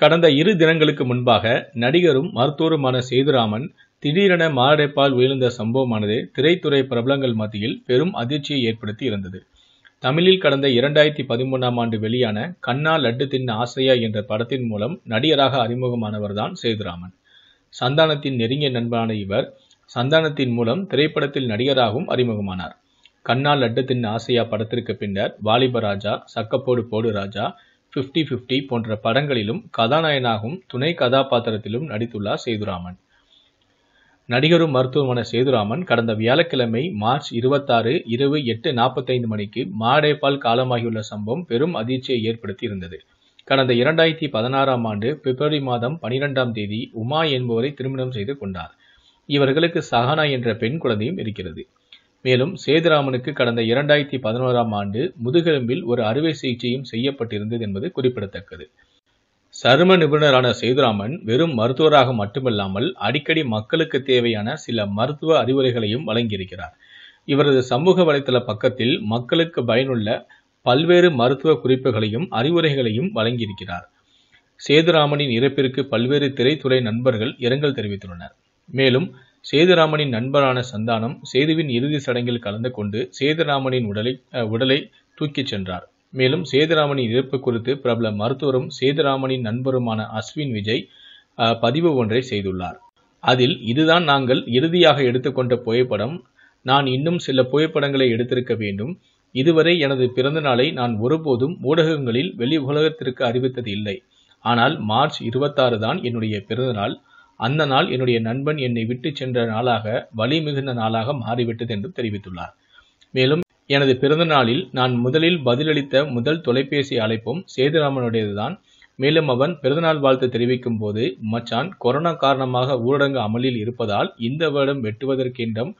கடந்த இரு தினங்களுக்கு முன்பாக நடிகரும் மருத்துவருமான சேதுராமன் திடீரென மாரடைப்பால் உயிர்ந்த சம்பவமானது திரைத்துறை பிரபலங்கள் மத்தியில் பெரும் அதிர்ச்சியை ஏற்படுத்தி இருந்தது தமிழில் கடந்த இரண்டாயிரத்தி பதிமூன்றாம் ஆண்டு வெளியான கண்ணா லட்டு தின்ன ஆசையா என்ற படத்தின் மூலம் நடிகராக அறிமுகமானவர்தான் சேதுராமன் சந்தானத்தின் நெருங்கிய நண்பரான இவர் சந்தானத்தின் மூலம் திரைப்படத்தில் நடிகராகவும் அறிமுகமானார் கண்ணா லட்டு தின்ன ஆசையா படத்திற்கு பின்னர் வாலிபராஜா சக்கப்போடு போடு ராஜா ஃபிஃப்டி ஃபிஃப்டி போன்ற படங்களிலும் கதாநாயகனாகவும் துணை கதாபாத்திரத்திலும் நடித்துள்ளார் சேதுராமன் நடிகரும் மருத்துவமான சேதுராமன் கடந்த வியாழக்கிழமை மார்ச் இருபத்தாறு இரவு எட்டு நாற்பத்தைந்து மணிக்கு மாடேபால் காலமாகியுள்ள சம்பவம் பெரும் அதிர்ச்சியை ஏற்படுத்தி கடந்த இரண்டாயிரத்தி பதினாறாம் ஆண்டு பிப்ரவரி மாதம் பனிரெண்டாம் தேதி உமா என்பவரை திருமணம் செய்து கொண்டார் இவர்களுக்கு சஹனா என்ற பெண் குழந்தையும் இருக்கிறது மேலும் சேதுராமனுக்கு கடந்த இரண்டாயிரத்தி பதினோராம் ஆண்டு முதுகெலும்பில் ஒரு அறுவை சிகிச்சையும் செய்யப்பட்டிருந்தது என்பது குறிப்பிடத்தக்கது சரும நிபுணரான சேதுராமன் வெறும் மருத்துவராக மட்டுமல்லாமல் அடிக்கடி மக்களுக்கு தேவையான சில மருத்துவ அறிவுரைகளையும் வழங்கியிருக்கிறார் இவரது சமூக வலைதள பக்கத்தில் மக்களுக்கு பயனுள்ள பல்வேறு மருத்துவ குறிப்புகளையும் அறிவுரைகளையும் வழங்கியிருக்கிறார் சேதுராமனின் இறப்பிற்கு பல்வேறு திரைத்துறை நண்பர்கள் இரங்கல் தெரிவித்துள்ளனர் மேலும் சேதுராமனின் நண்பரான சந்தானம் சேதுவின் இறுதி சடங்கில் கலந்து கொண்டு சேதுராமனின் உடலை உடலை தூக்கிச் சென்றார் மேலும் சேதுராமனின் இறப்பு குறித்து பிரபல மருத்துவரும் சேதுராமனின் நண்பருமான அஸ்வின் விஜய் பதிவு ஒன்றை செய்துள்ளார் அதில் இதுதான் நாங்கள் இறுதியாக எடுத்துக்கொண்ட புகைப்படம் நான் இன்னும் சில புகைப்படங்களை எடுத்திருக்க வேண்டும் இதுவரை எனது பிறந்த நாளை நான் ஒருபோதும் ஊடகங்களில் வெளி உலகத்திற்கு அறிவித்தது இல்லை ஆனால் மார்ச் இருபத்தாறு தான் என்னுடைய பிறந்தநாள் அந்த நாள் என்னுடைய நண்பன் என்னை விட்டு சென்ற நாளாக வலி மிகுந்த நாளாக மாறிவிட்டது என்று தெரிவித்துள்ளார் மேலும் எனது பிறந்த நாளில் நான் முதலில் பதிலளித்த முதல் தொலைபேசி அழைப்பும் சேதுராமனுடையதுதான் மேலும் அவன் பிறந்தநாள் வாழ்த்து தெரிவிக்கும் போது மச்சான் கொரோனா காரணமாக ஊரடங்கு அமலில் இருப்பதால் இந்த வருடம் வெட்டுவதற்கென்றும்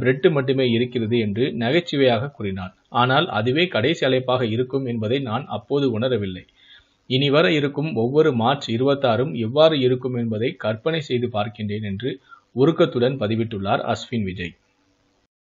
பிரெட்டு மட்டுமே இருக்கிறது என்று நகைச்சுவையாக கூறினான் ஆனால் அதுவே கடைசி அழைப்பாக இருக்கும் என்பதை நான் அப்போது உணரவில்லை இனி வர இருக்கும் ஒவ்வொரு மார்ச் இருபத்தாறும் எவ்வாறு இருக்கும் என்பதை கற்பனை செய்து பார்க்கின்றேன் என்று உருக்கத்துடன் பதிவிட்டுள்ளார் அஸ்வின் விஜய்